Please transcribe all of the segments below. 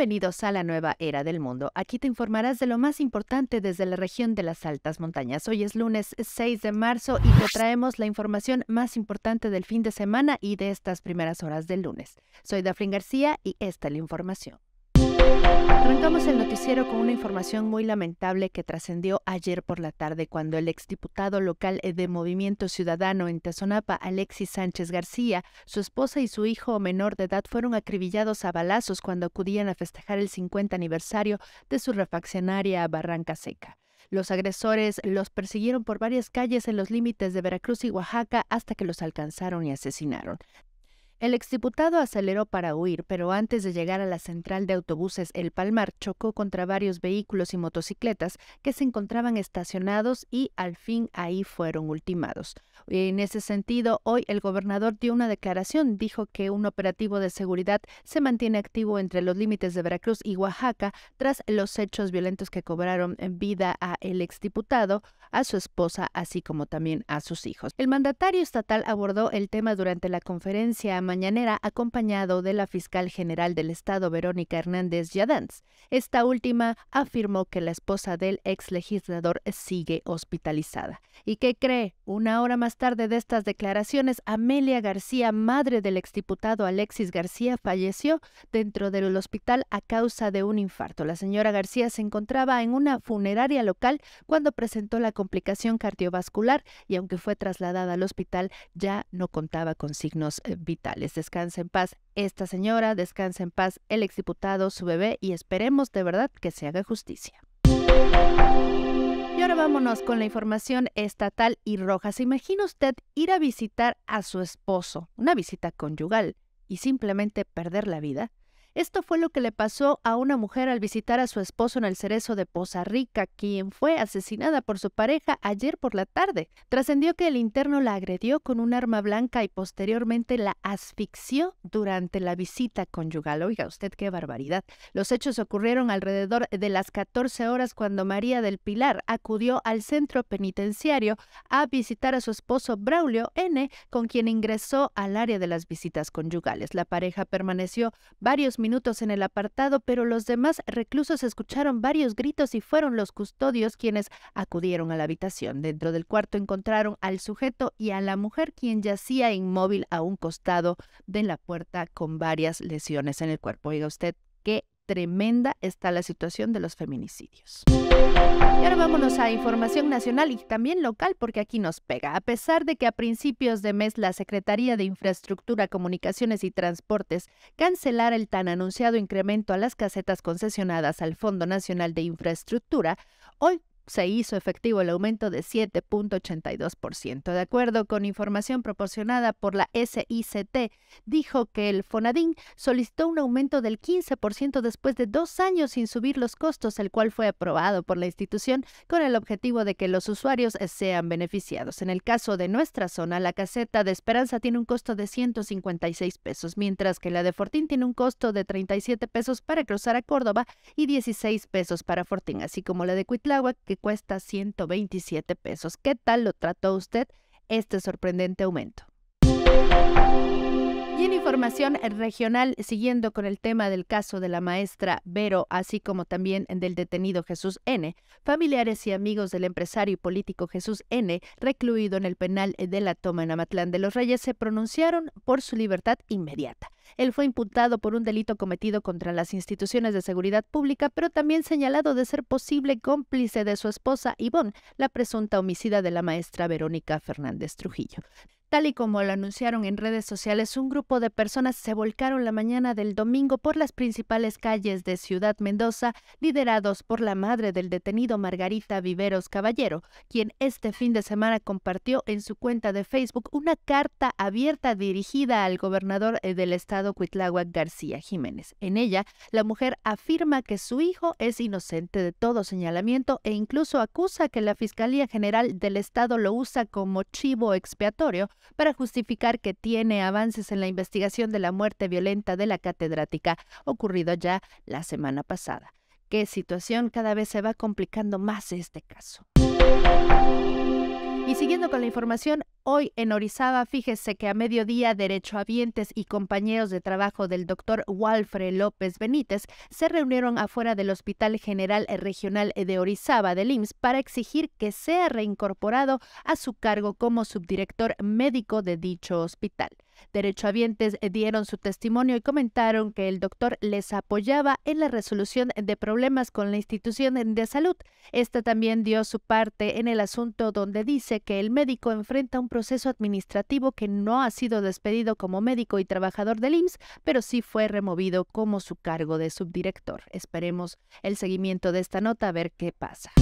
Bienvenidos a la nueva era del mundo. Aquí te informarás de lo más importante desde la región de las altas montañas. Hoy es lunes 6 de marzo y te traemos la información más importante del fin de semana y de estas primeras horas del lunes. Soy Dafrin García y esta es la información. Arrancamos el noticiero con una información muy lamentable que trascendió ayer por la tarde cuando el exdiputado local eh, de Movimiento Ciudadano en Tazonapa, Alexis Sánchez García, su esposa y su hijo menor de edad fueron acribillados a balazos cuando acudían a festejar el 50 aniversario de su refaccionaria Barranca Seca. Los agresores los persiguieron por varias calles en los límites de Veracruz y Oaxaca hasta que los alcanzaron y asesinaron. El exdiputado aceleró para huir, pero antes de llegar a la central de autobuses El Palmar chocó contra varios vehículos y motocicletas que se encontraban estacionados y al fin ahí fueron ultimados. En ese sentido, hoy el gobernador dio una declaración, dijo que un operativo de seguridad se mantiene activo entre los límites de Veracruz y Oaxaca tras los hechos violentos que cobraron vida a el exdiputado, a su esposa, así como también a sus hijos. El mandatario estatal abordó el tema durante la conferencia mañanera acompañado de la fiscal general del estado, Verónica Hernández Yadanz. Esta última afirmó que la esposa del ex legislador sigue hospitalizada y que cree una hora más tarde de estas declaraciones, Amelia García, madre del exdiputado Alexis García, falleció dentro del hospital a causa de un infarto. La señora García se encontraba en una funeraria local cuando presentó la complicación cardiovascular y aunque fue trasladada al hospital ya no contaba con signos eh, vitales. Descansa en paz esta señora, descansa en paz el exdiputado, su bebé y esperemos de verdad que se haga justicia. Ahora vámonos con la información estatal y roja. ¿Se imagina usted ir a visitar a su esposo, una visita conyugal, y simplemente perder la vida? Esto fue lo que le pasó a una mujer al visitar a su esposo en el cerezo de Poza Rica, quien fue asesinada por su pareja ayer por la tarde. Trascendió que el interno la agredió con un arma blanca y posteriormente la asfixió durante la visita conyugal. Oiga usted qué barbaridad. Los hechos ocurrieron alrededor de las 14 horas cuando María del Pilar acudió al centro penitenciario a visitar a su esposo Braulio N., con quien ingresó al área de las visitas conyugales. La pareja permaneció varios minutos en el apartado, pero los demás reclusos escucharon varios gritos y fueron los custodios quienes acudieron a la habitación. Dentro del cuarto encontraron al sujeto y a la mujer quien yacía inmóvil a un costado de la puerta con varias lesiones en el cuerpo. Oiga usted, qué tremenda está la situación de los feminicidios. Y ahora vámonos a información nacional y también local porque aquí nos pega. A pesar de que a principios de mes la Secretaría de Infraestructura, Comunicaciones y Transportes cancelara el tan anunciado incremento a las casetas concesionadas al Fondo Nacional de Infraestructura, hoy se hizo efectivo el aumento de 7.82%. De acuerdo con información proporcionada por la SICT, dijo que el Fonadín solicitó un aumento del 15% después de dos años sin subir los costos, el cual fue aprobado por la institución con el objetivo de que los usuarios sean beneficiados. En el caso de nuestra zona, la caseta de Esperanza tiene un costo de 156 pesos, mientras que la de Fortín tiene un costo de 37 pesos para cruzar a Córdoba y 16 pesos para Fortín, así como la de Cuitláhuac, que cuesta 127 pesos. ¿Qué tal lo trató usted este sorprendente aumento? en información regional, siguiendo con el tema del caso de la maestra Vero, así como también del detenido Jesús N., familiares y amigos del empresario y político Jesús N., recluido en el penal de la toma en Amatlán de los Reyes, se pronunciaron por su libertad inmediata. Él fue imputado por un delito cometido contra las instituciones de seguridad pública, pero también señalado de ser posible cómplice de su esposa Ivonne, la presunta homicida de la maestra Verónica Fernández Trujillo. Tal y como lo anunciaron en redes sociales, un grupo de personas se volcaron la mañana del domingo por las principales calles de Ciudad Mendoza, liderados por la madre del detenido Margarita Viveros Caballero, quien este fin de semana compartió en su cuenta de Facebook una carta abierta dirigida al gobernador eh, del estado Cuitláhuac García Jiménez. En ella, la mujer afirma que su hijo es inocente de todo señalamiento e incluso acusa que la Fiscalía General del Estado lo usa como chivo expiatorio para justificar que tiene avances en la investigación de la muerte violenta de la catedrática ocurrido ya la semana pasada. Qué situación cada vez se va complicando más este caso. Y siguiendo con la información, Hoy en Orizaba, fíjese que a mediodía derechohabientes y compañeros de trabajo del doctor Walfre López Benítez se reunieron afuera del Hospital General Regional de Orizaba del IMSS para exigir que sea reincorporado a su cargo como subdirector médico de dicho hospital. Derechohabientes eh, dieron su testimonio y comentaron que el doctor les apoyaba en la resolución de problemas con la institución de salud. Esta también dio su parte en el asunto donde dice que el médico enfrenta un proceso administrativo que no ha sido despedido como médico y trabajador del IMSS, pero sí fue removido como su cargo de subdirector. Esperemos el seguimiento de esta nota a ver qué pasa.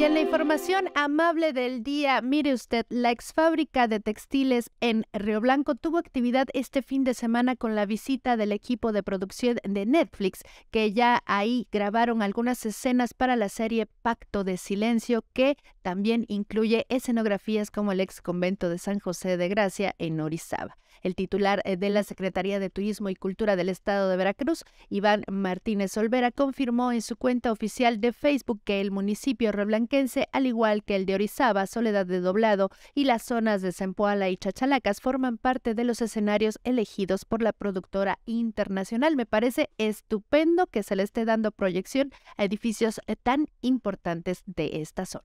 Y en la información amable del día, mire usted, la ex fábrica de textiles en Río Blanco tuvo actividad este fin de semana con la visita del equipo de producción de Netflix, que ya ahí grabaron algunas escenas para la serie Pacto de Silencio, que también incluye escenografías como el ex convento de San José de Gracia en Orizaba. El titular eh, de la Secretaría de Turismo y Cultura del Estado de Veracruz, Iván Martínez Olvera, confirmó en su cuenta oficial de Facebook que el municipio reblanquense, al igual que el de Orizaba, Soledad de Doblado y las zonas de Zempoala y Chachalacas, forman parte de los escenarios elegidos por la productora internacional. Me parece estupendo que se le esté dando proyección a edificios eh, tan importantes de esta zona.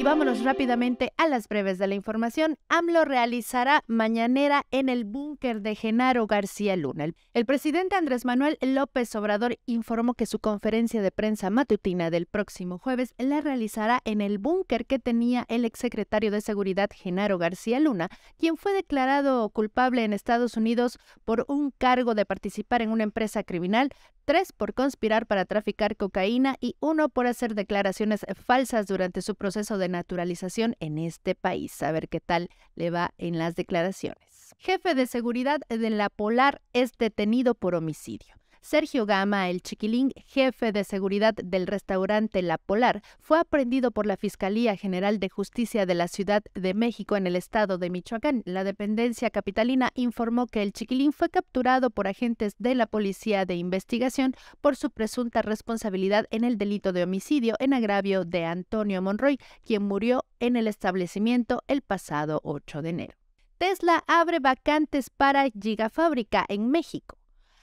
Y vámonos rápidamente a las breves de la información. AMLO realizará mañanera en el búnker de Genaro García Luna. El presidente Andrés Manuel López Obrador informó que su conferencia de prensa matutina del próximo jueves la realizará en el búnker que tenía el exsecretario de Seguridad Genaro García Luna, quien fue declarado culpable en Estados Unidos por un cargo de participar en una empresa criminal tres por conspirar para traficar cocaína y uno por hacer declaraciones falsas durante su proceso de naturalización en este país. A ver qué tal le va en las declaraciones. Jefe de seguridad de la Polar es detenido por homicidio. Sergio Gama, el chiquilín jefe de seguridad del restaurante La Polar, fue aprendido por la Fiscalía General de Justicia de la Ciudad de México en el estado de Michoacán. La dependencia capitalina informó que el chiquilín fue capturado por agentes de la Policía de Investigación por su presunta responsabilidad en el delito de homicidio en agravio de Antonio Monroy, quien murió en el establecimiento el pasado 8 de enero. Tesla abre vacantes para Gigafábrica en México.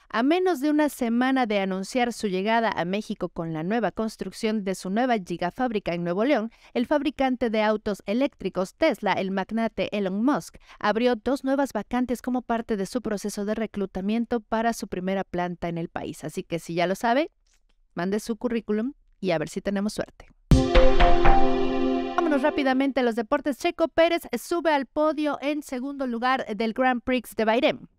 A menos de una semana de anunciar su llegada a México con la nueva construcción de su nueva gigafábrica en Nuevo León, el fabricante de autos eléctricos Tesla, el magnate Elon Musk, abrió dos nuevas vacantes como parte de su proceso de reclutamiento para su primera planta en el país. Así que si ya lo sabe, mande su currículum y a ver si tenemos suerte. Vámonos rápidamente a los deportes. Checo Pérez sube al podio en segundo lugar del Grand Prix de Bahrein.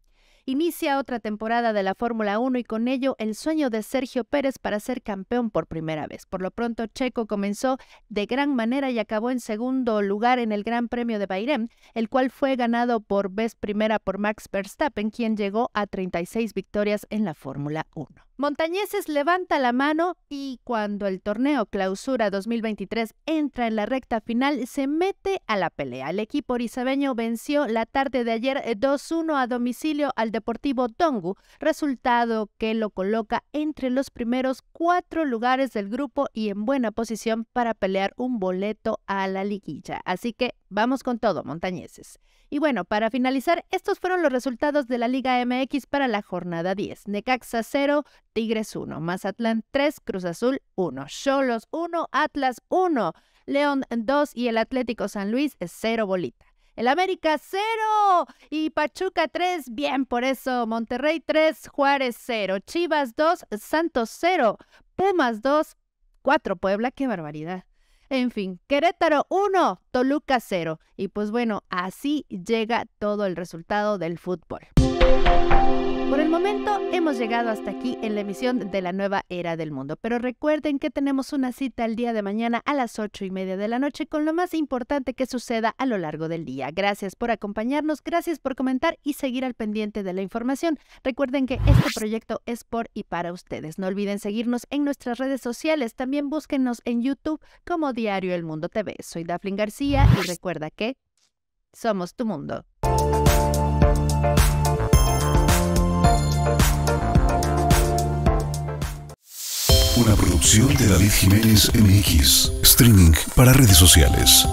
Inicia otra temporada de la Fórmula 1 y con ello el sueño de Sergio Pérez para ser campeón por primera vez. Por lo pronto, Checo comenzó de gran manera y acabó en segundo lugar en el Gran Premio de Bahrein, el cual fue ganado por vez primera por Max Verstappen, quien llegó a 36 victorias en la Fórmula 1. Montañeses levanta la mano y cuando el torneo Clausura 2023 entra en la recta final, se mete a la pelea. El equipo orizabeño venció la tarde de ayer 2-1 eh, a domicilio al Deportivo Tongu, resultado que lo coloca entre los primeros cuatro lugares del grupo y en buena posición para pelear un boleto a la liguilla. Así que Vamos con todo, montañeses. Y bueno, para finalizar, estos fueron los resultados de la Liga MX para la jornada 10. Necaxa 0, Tigres 1, Mazatlán 3, Cruz Azul 1, Cholos 1, Atlas 1, León 2 y el Atlético San Luis 0 bolita. El América 0 y Pachuca 3, bien por eso. Monterrey 3, Juárez 0, Chivas 2, Santos 0, Pumas 2, 4 Puebla, qué barbaridad. En fin, Querétaro 1, Toluca 0. Y pues bueno, así llega todo el resultado del fútbol. Por el momento hemos llegado hasta aquí en la emisión de la nueva era del mundo, pero recuerden que tenemos una cita el día de mañana a las ocho y media de la noche con lo más importante que suceda a lo largo del día. Gracias por acompañarnos, gracias por comentar y seguir al pendiente de la información. Recuerden que este proyecto es por y para ustedes. No olviden seguirnos en nuestras redes sociales, también búsquenos en YouTube como Diario El Mundo TV. Soy Daflin García y recuerda que somos tu mundo. Una producción de David Jiménez MX. Streaming para redes sociales.